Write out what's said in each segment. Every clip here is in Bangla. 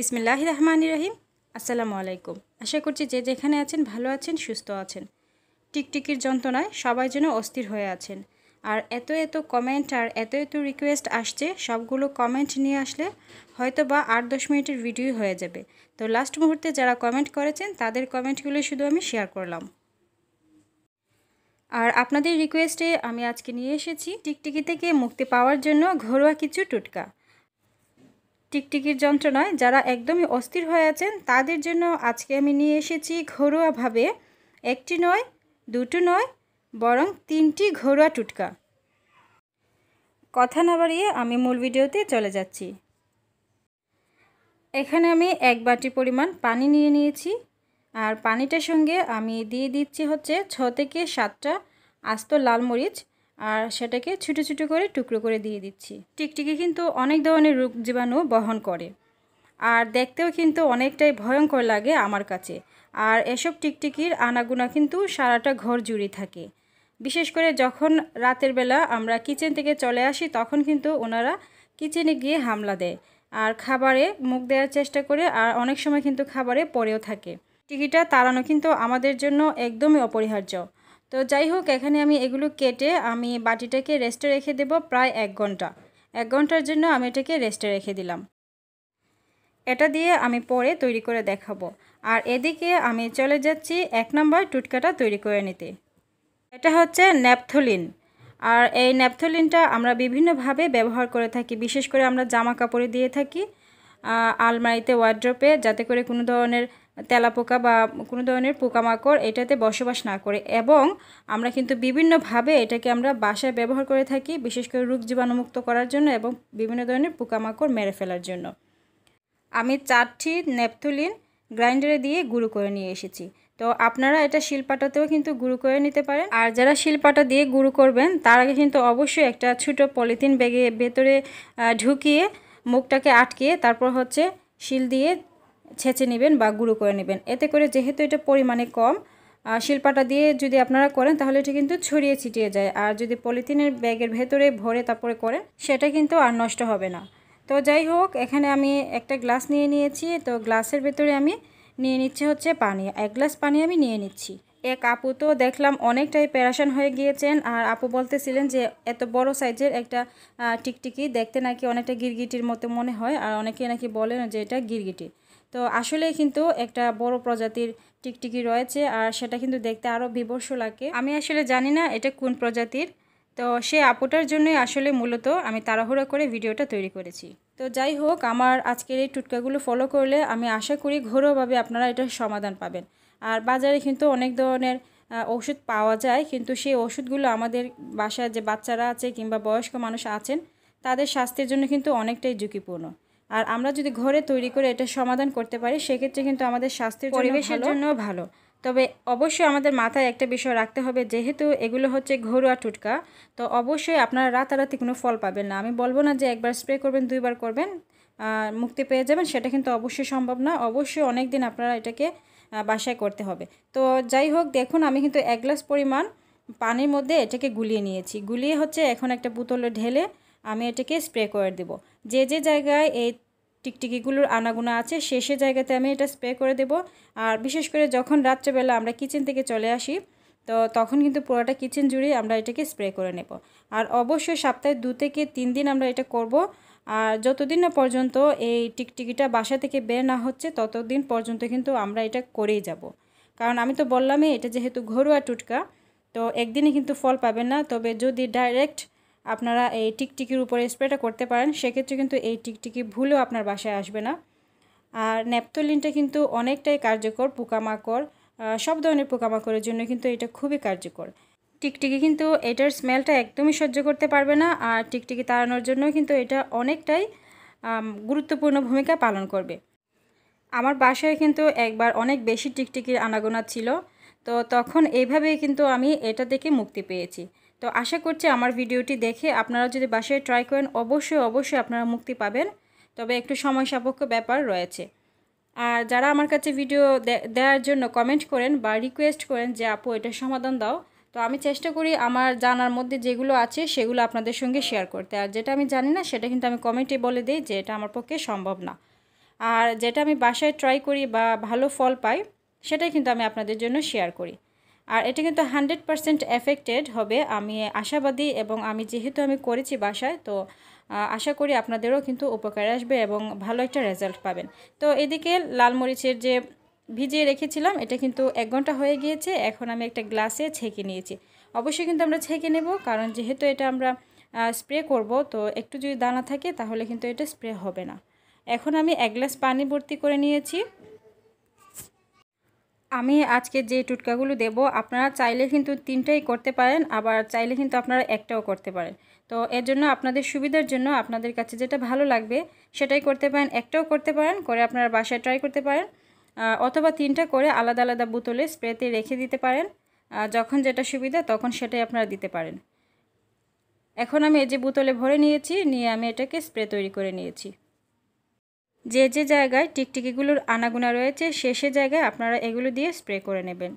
বিসমিল্লাহ রহমান রহিম আসসালামু আলাইকুম আশা করছি যে যেখানে আছেন ভালো আছেন সুস্থ আছেন টিকটিকির যন্ত্রণায় সবাই যেন অস্থির হয়ে আছেন আর এত এত কমেন্ট আর এত এত রিকোয়েস্ট আসছে সবগুলো কমেন্ট নিয়ে আসলে হয়তো বা আট দশ মিনিটের ভিডিও হয়ে যাবে তো লাস্ট মুহূর্তে যারা কমেন্ট করেছেন তাদের কমেন্টগুলো শুধু আমি শেয়ার করলাম আর আপনাদের রিকোয়েস্টে আমি আজকে নিয়ে এসেছি টিকটিকি থেকে মুক্তি পাওয়ার জন্য ঘরোয়া কিছু টুটকা টিকটিকির যন্ত্রণায় যারা একদমই অস্থির হয়ে আছেন তাদের জন্য আজকে আমি নিয়ে এসেছি ঘরোয়াভাবে একটি নয় দুটো নয় বরং তিনটি ঘরোয়া টুটকা কথা না বাড়িয়ে আমি মূল ভিডিওতে চলে যাচ্ছি এখানে আমি এক বাটি পরিমাণ পানি নিয়ে নিয়েছি আর পানিটার সঙ্গে আমি দিয়ে দিচ্ছি হচ্ছে ছ থেকে সাতটা আস্ত লাল মরিচ আর সেটাকে ছোটো ছোটো করে টুকরো করে দিয়ে দিচ্ছি টিকটিকি কিন্তু অনেক ধরনের রোগ জীবাণু বহন করে আর দেখতেও কিন্তু অনেকটাই ভয়ঙ্কর লাগে আমার কাছে আর এসব টিকটিকির আনাগুনা কিন্তু সারাটা ঘর জুড়ে থাকে বিশেষ করে যখন রাতের বেলা আমরা কিচেন থেকে চলে আসি তখন কিন্তু ওনারা কিচেনে গিয়ে হামলা দেয় আর খাবারে মুখ দেওয়ার চেষ্টা করে আর অনেক সময় কিন্তু খাবারে পরেও থাকে টিকিটা তাড়ানো কিন্তু আমাদের জন্য একদমই অপরিহার্য তো যাই হোক এখানে আমি এগুলো কেটে আমি বাটিটাকে রেস্টে রেখে দেব প্রায় এক ঘন্টা এক ঘন্টার জন্য আমি এটাকে রেস্টে রেখে দিলাম এটা দিয়ে আমি পরে তৈরি করে দেখাবো আর এদিকে আমি চলে যাচ্ছি এক নম্বর টুটকাটা তৈরি করে নিতে এটা হচ্ছে ন্যাপথলিন আর এই ন্যাপথলিনটা আমরা বিভিন্নভাবে ব্যবহার করে থাকি বিশেষ করে আমরা জামা কাপড়ে দিয়ে থাকি আলমারিতে ওয়ার্ড্রপে যাতে করে কোনো ধরনের তেলাপোকা বা কোনো ধরনের পোকামাকড় এটাতে বসবাস না করে এবং আমরা কিন্তু বিভিন্নভাবে এটাকে আমরা বাসায় ব্যবহার করে থাকি বিশেষ করে রোগ জীবাণুমুক্ত করার জন্য এবং বিভিন্ন ধরনের পোকামাকড় মেরে ফেলার জন্য আমি চারটি নেপথুলিন গ্রাইন্ডারে দিয়ে গুঁড়ো করে নিয়ে এসেছি তো আপনারা এটা শিলপাটাতেও কিন্তু গুঁড়ো করে নিতে পারেন আর যারা শিলপাটা দিয়ে গুঁড়ো করবেন তার আগে কিন্তু অবশ্যই একটা ছোটো পলিথিন ব্যাগে ভেতরে ঢুকিয়ে মুখটাকে আটকিয়ে তারপর হচ্ছে শিল দিয়ে ছেঁচে নেবেন বা গুঁড়ো করে নেবেন এতে করে যেহেতু এটা পরিমাণে কম শিল্পাটা দিয়ে যদি আপনারা করেন তাহলে এটা কিন্তু ছড়িয়ে ছিটিয়ে যায় আর যদি পলিথিনের ব্যাগের ভেতরে ভরে তারপরে করেন সেটা কিন্তু আর নষ্ট হবে না তো যাই হোক এখানে আমি একটা গ্লাস নিয়ে নিয়েছি তো গ্লাসের ভেতরে আমি নিয়ে নিচ্ছে হচ্ছে পানি এক গ্লাস পানি আমি নিয়ে নিচ্ছি এক আপু তো দেখলাম অনেকটাই প্যারাশান হয়ে গিয়েছেন আর আপু বলতেছিলেন যে এত বড় সাইজের একটা টিকটিকি দেখতে নাকি অনেকটা গিরগিটির মতো মনে হয় আর অনেকে নাকি বলেন যে এটা গিরগিটি তো আসলে কিন্তু একটা বড় প্রজাতির টিকটিকি রয়েছে আর সেটা কিন্তু দেখতে আরও বিবর্ষ লাগে আমি আসলে জানি না এটা কোন প্রজাতির তো সে আপুটার জন্যই আসলে মূলত আমি তাড়াহুড়া করে ভিডিওটা তৈরি করেছি তো যাই হোক আমার আজকের এই টুটকাগুলো ফলো করলে আমি আশা করি ঘরোয়াভাবে আপনারা এটার সমাধান পাবেন আর বাজারে কিন্তু অনেক ধরনের ওষুধ পাওয়া যায় কিন্তু সেই ওষুধগুলো আমাদের বাসায় যে বাচ্চারা আছে কিংবা বয়স্ক মানুষ আছেন তাদের স্বাস্থ্যের জন্য কিন্তু অনেকটাই ঝুঁকিপূর্ণ আর আমরা যদি ঘরে তৈরি করে এটা সমাধান করতে পারি সেক্ষেত্রে কিন্তু আমাদের স্বাস্থ্যের পরিবেশের জন্য ভালো তবে অবশ্যই আমাদের মাথায় একটা বিষয় রাখতে হবে যেহেতু এগুলো হচ্ছে ঘরোয়া টুটকা তো অবশ্যই আপনারা রাতারাতি কোনো ফল পাবেন না আমি বলবো না যে একবার স্প্রে করবেন দুইবার করবেন মুক্তি পেয়ে যাবেন সেটা কিন্তু অবশ্যই সম্ভব না অবশ্যই অনেক দিন আপনারা এটাকে বাসায় করতে হবে তো যাই হোক দেখুন আমি কিন্তু এক গ্লাস পরিমাণ পানির মধ্যে এটাকে গুলিয়ে নিয়েছি গুলিয়ে হচ্ছে এখন একটা বোতলে ঢেলে আমি এটাকে স্প্রে করে দেব যে যে জায়গায় এই টিকটিকিগুলোর আনাগুনা আছে সে সে জায়গাতে আমি এটা স্প্রে করে দেব আর বিশেষ করে যখন রাত্রেবেলা আমরা কিচেন থেকে চলে আসি তো তখন কিন্তু পুরোটা কিচেন জুড়ে আমরা এটাকে স্প্রে করে নেব আর অবশ্যই সপ্তাহে দু থেকে তিন দিন আমরা এটা করব আর যতদিন না পর্যন্ত এই টিকটিকিটা বাসা থেকে বের না হচ্ছে ততদিন পর্যন্ত কিন্তু আমরা এটা করেই যাব কারণ আমি তো বললামই এটা যেহেতু ঘরোয়া টুটকা তো একদিনে কিন্তু ফল পাবেন না তবে যদি ডাইরেক্ট আপনারা এই টিকটিকির উপরে স্প্রেটা করতে পারেন সেক্ষেত্রে কিন্তু এই টিকটিকি ভুলও আপনার বাসায় আসবে না আর নেপথলিনটা কিন্তু অনেকটাই কার্যকর পোকামাকড় সব ধরনের পোকামাকড়ের জন্য কিন্তু এটা খুবই কার্যকর টিকটিকি কিন্তু এটার স্মেলটা একদমই সহ্য করতে পারবে না আর টিকটিকি তাড়ানোর জন্য কিন্তু এটা অনেকটাই গুরুত্বপূর্ণ ভূমিকা পালন করবে আমার বাসায় কিন্তু একবার অনেক বেশি টিকটিকির আনাগোনা ছিল তো তখন এইভাবেই কিন্তু আমি এটা থেকে মুক্তি পেয়েছি তো আশা করছি আমার ভিডিওটি দেখে আপনারা যদি বাসায় ট্রাই করেন অবশ্যই অবশ্যই আপনারা মুক্তি পাবেন তবে একটু সময় সাপেক্ষ ব্যাপার রয়েছে আর যারা আমার কাছে ভিডিও দেওয়ার জন্য কমেন্ট করেন বা রিকোয়েস্ট করেন যে আপু এটা সমাধান দাও তো আমি চেষ্টা করি আমার জানার মধ্যে যেগুলো আছে সেগুলো আপনাদের সঙ্গে শেয়ার করতে আর যেটা আমি জানি না সেটা কিন্তু আমি কমেন্টে বলে দিই যে এটা আমার পক্ষে সম্ভব না আর যেটা আমি বাসায় ট্রাই করি বা ভালো ফল পাই সেটাই কিন্তু আমি আপনাদের জন্য শেয়ার করি আর এটা কিন্তু হান্ড্রেড পারসেন্ট এফেক্টেড হবে আমি আশাবাদী এবং আমি যেহেতু আমি করেছি বাসায় তো আশা করি আপনাদেরও কিন্তু উপকার আসবে এবং ভালো একটা রেজাল্ট পাবেন তো এদিকে লাল মরিচের যে ভিজিয়ে রেখেছিলাম এটা কিন্তু এক ঘন্টা হয়ে গিয়েছে এখন আমি একটা গ্লাসে ছেঁকে নিয়েছি অবশ্যই কিন্তু আমরা ছেঁকে নেব কারণ যেহেতু এটা আমরা স্প্রে করব তো একটু যদি দানা থাকে তাহলে কিন্তু এটা স্প্রে হবে না এখন আমি এক গ্লাস পানি ভর্তি করে নিয়েছি আমি আজকে যে টুটকাগুলো দেব আপনারা চাইলে কিন্তু তিনটাই করতে পারেন আবার চাইলে কিন্তু আপনারা একটাও করতে পারেন তো এর জন্য আপনাদের সুবিধার জন্য আপনাদের কাছে যেটা ভালো লাগবে সেটাই করতে পারেন একটাও করতে পারেন করে আপনারা বাসায় ট্রাই করতে পারেন অথবা তিনটা করে আলাদা আলাদা বোতলে স্প্রেতে রেখে দিতে পারেন যখন যেটা সুবিধা তখন সেটাই আপনারা দিতে পারেন এখন আমি এই যে বোতলে ভরে নিয়েছি নিয়ে আমি এটাকে স্প্রে তৈরি করে নিয়েছি যে যে জায়গায় টিকটিকিগুলোর আনাগোনা রয়েছে সে সে জায়গায় আপনারা এগুলো দিয়ে স্প্রে করে নেবেন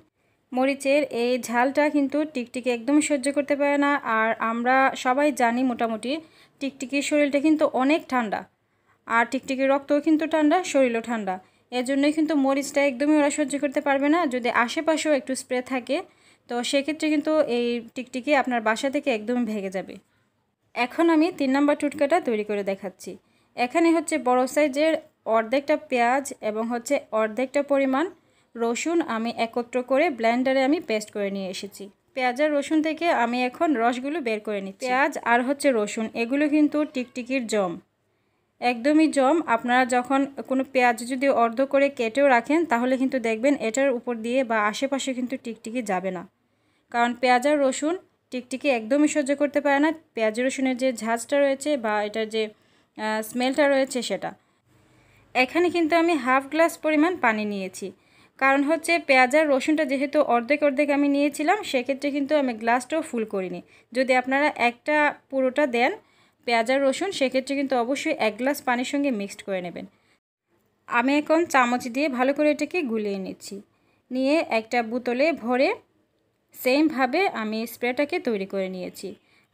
মরিচের এই ঝালটা কিন্তু টিকটিকি একদম সহ্য করতে পারে না আর আমরা সবাই জানি মোটামুটি টিকটিকির শরীরটা কিন্তু অনেক ঠান্ডা আর টিকটিকির রক্তও কিন্তু ঠান্ডা শরীরও ঠান্ডা এজন্যই কিন্তু মরিচটা একদমই ওরা সহ্য করতে পারবে না যদি আশেপাশেও একটু স্প্রে থাকে তো সেক্ষেত্রে কিন্তু এই টিকটিকি আপনার বাসা থেকে একদমই ভেঙে যাবে এখন আমি তিন নম্বর টুটকাটা তৈরি করে দেখাচ্ছি এখানে হচ্ছে বড় সাইজের অর্ধেকটা পেঁয়াজ এবং হচ্ছে অর্ধেকটা পরিমাণ রসুন আমি একত্র করে ব্লেন্ডারে আমি পেস্ট করে নিয়ে এসেছি পেঁয়াজ আর রসুন থেকে আমি এখন রসগুলো বের করে নিই পেঁয়াজ আর হচ্ছে রসুন এগুলো কিন্তু টিকটিকির জম একদমই জম আপনারা যখন কোনো পেঁয়াজ যদি অর্ধ করে কেটেও রাখেন তাহলে কিন্তু দেখবেন এটার উপর দিয়ে বা আশেপাশে কিন্তু টিকটিকি যাবে না কারণ পেঁয়াজ আর রসুন টিকটিকি একদমই সহ্য করতে পারে না পেঁয়াজ রসুনের যে ঝাঁজটা রয়েছে বা এটার যে স্মেলটা রয়েছে সেটা এখানে কিন্তু আমি হাফ গ্লাস পরিমাণ পানি নিয়েছি কারণ হচ্ছে পেঁয়াজ আর রসুনটা যেহেতু অর্ধেক অর্ধেক আমি নিয়েছিলাম সেক্ষেত্রে কিন্তু আমি গ্লাসটাও ফুল করিনি যদি আপনারা একটা পুরোটা দেন পেঁয়াজ আর রসুন সেক্ষেত্রে কিন্তু অবশ্যই এক গ্লাস পানির সঙ্গে মিক্সড করে নেবেন আমি এখন চামচ দিয়ে ভালো করে এটাকে গুলিয়ে নিচ্ছি নিয়ে একটা বোতলে ভরে সেমভাবে আমি স্প্রেটাকে তৈরি করে নিয়েছি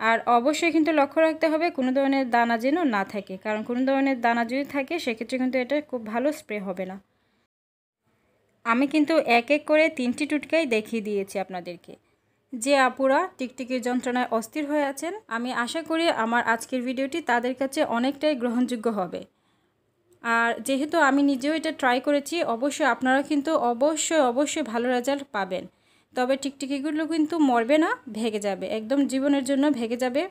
আর অবশ্যই কিন্তু লক্ষ্য রাখতে হবে কোনো ধরনের দানা যেন না থাকে কারণ কোনো ধরনের দানা যদি থাকে সেক্ষেত্রে কিন্তু এটা খুব ভালো স্প্রে হবে না আমি কিন্তু এক এক করে তিনটি টুটকাই দেখিয়ে দিয়েছি আপনাদেরকে যে আপুরা টিকটিকির যন্ত্রণায় অস্থির হয়ে আছেন আমি আশা করি আমার আজকের ভিডিওটি তাদের কাছে অনেকটাই গ্রহণযোগ্য হবে আর যেহেতু আমি নিজেও এটা ট্রাই করেছি অবশ্যই আপনারা কিন্তু অবশ্যই অবশ্যই ভালো রেজাল্ট পাবেন তবে টিকটিকিগুলো কিন্তু মরবে না ভেগে যাবে একদম জীবনের জন্য ভেগে যাবে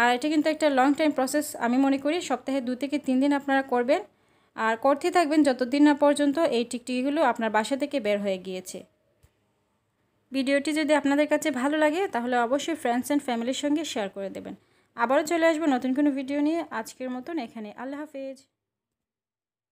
আর এটা কিন্তু একটা লং টাইম প্রসেস আমি মনে করি সপ্তাহে দু থেকে তিন দিন আপনারা করবেন আর করতে থাকবেন যতদিন না পর্যন্ত এই টিকটিকিগুলো আপনার বাসা থেকে বের হয়ে গিয়েছে ভিডিওটি যদি আপনাদের কাছে ভালো লাগে তাহলে অবশ্যই ফ্রেন্ডস অ্যান্ড ফ্যামিলির সঙ্গে শেয়ার করে দেবেন আবারও চলে আসবো নতুন কোনো ভিডিও নিয়ে আজকের মতন এখানে আল্লাহ হাফেজ